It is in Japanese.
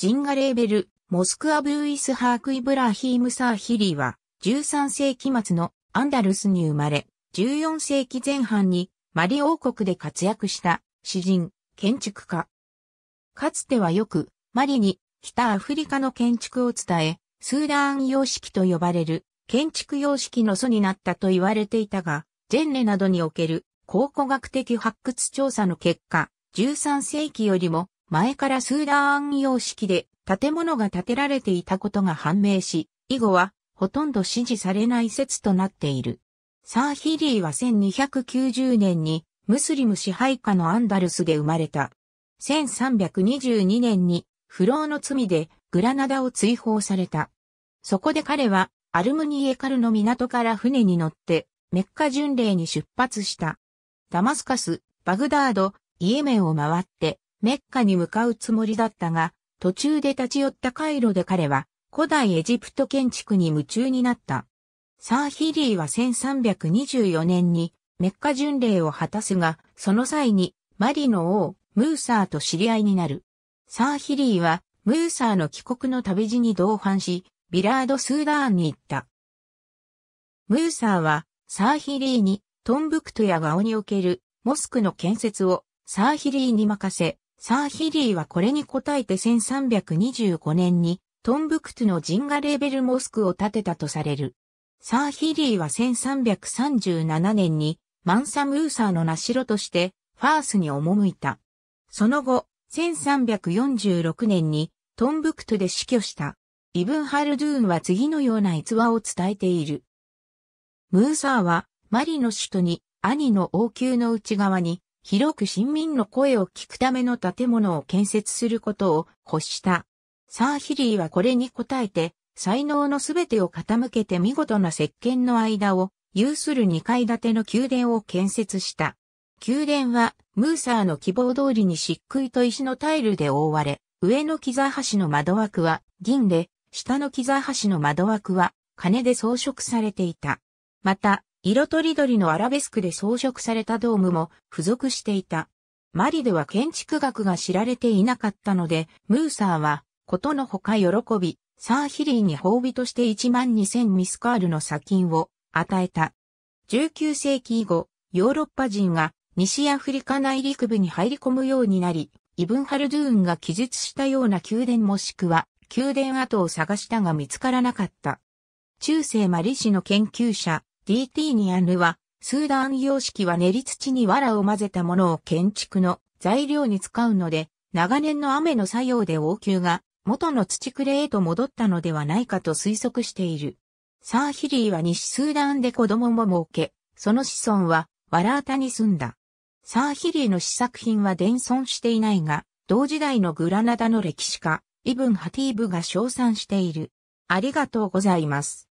ジンガレーベル、モスクアブーイスハーク・イブラヒーム・サーヒリーは、13世紀末のアンダルスに生まれ、14世紀前半にマリ王国で活躍した詩人、建築家。かつてはよくマリに北アフリカの建築を伝え、スーダーン様式と呼ばれる建築様式の祖になったと言われていたが、ジェンレなどにおける考古学的発掘調査の結果、13世紀よりも前からスーダーン様式で建物が建てられていたことが判明し、以後はほとんど支持されない説となっている。サーヒリーは1290年にムスリム支配下のアンダルスで生まれた。1322年に不老の罪でグラナダを追放された。そこで彼はアルムニエカルの港から船に乗ってメッカ巡礼に出発した。ダマスカス、バグダード、イエメンを回ってメッカに向かうつもりだったが、途中で立ち寄った回路で彼は古代エジプト建築に夢中になった。サーヒリーは1324年にメッカ巡礼を果たすが、その際にマリの王、ムーサーと知り合いになる。サーヒリーはムーサーの帰国の旅路に同伴し、ビラード・スーダーンに行った。ムーサーはサーヒリーにトンブクトやガオにおけるモスクの建設をサーヒリーに任せ、サーヒリーはこれに応えて1325年にトンブクトゥのジンガレーベルモスクを建てたとされる。サーヒリーは1337年にマンサムーサーの名城としてファースに赴いた。その後、1346年にトンブクトゥで死去した。イブンハルドゥーンは次のような逸話を伝えている。ムーサーはマリの首都に兄の王宮の内側に広く市民の声を聞くための建物を建設することを欲した。サーヒリーはこれに応えて、才能のすべてを傾けて見事な石鹸の間を有する2階建ての宮殿を建設した。宮殿はムーサーの希望通りに漆喰と石のタイルで覆われ、上の木座橋の窓枠は銀で、下の木座橋の窓枠は金で装飾されていた。また、色とりどりのアラベスクで装飾されたドームも付属していた。マリでは建築学が知られていなかったので、ムーサーは、ことのほか喜び、サーヒリーに褒美として1万2000ミスカールの砂金を与えた。19世紀以後、ヨーロッパ人が西アフリカ内陸部に入り込むようになり、イブンハルドゥーンが記述したような宮殿もしくは宮殿跡を探したが見つからなかった。中世マリ氏の研究者、DT にアンは、スーダン様式は練り土に藁を混ぜたものを建築の材料に使うので、長年の雨の作用で王宮が元の土くれへと戻ったのではないかと推測している。サーヒリーは西スーダンで子供も儲け、その子孫は藁畑に住んだ。サーヒリーの試作品は伝存していないが、同時代のグラナダの歴史家、イブン・ハティーブが称賛している。ありがとうございます。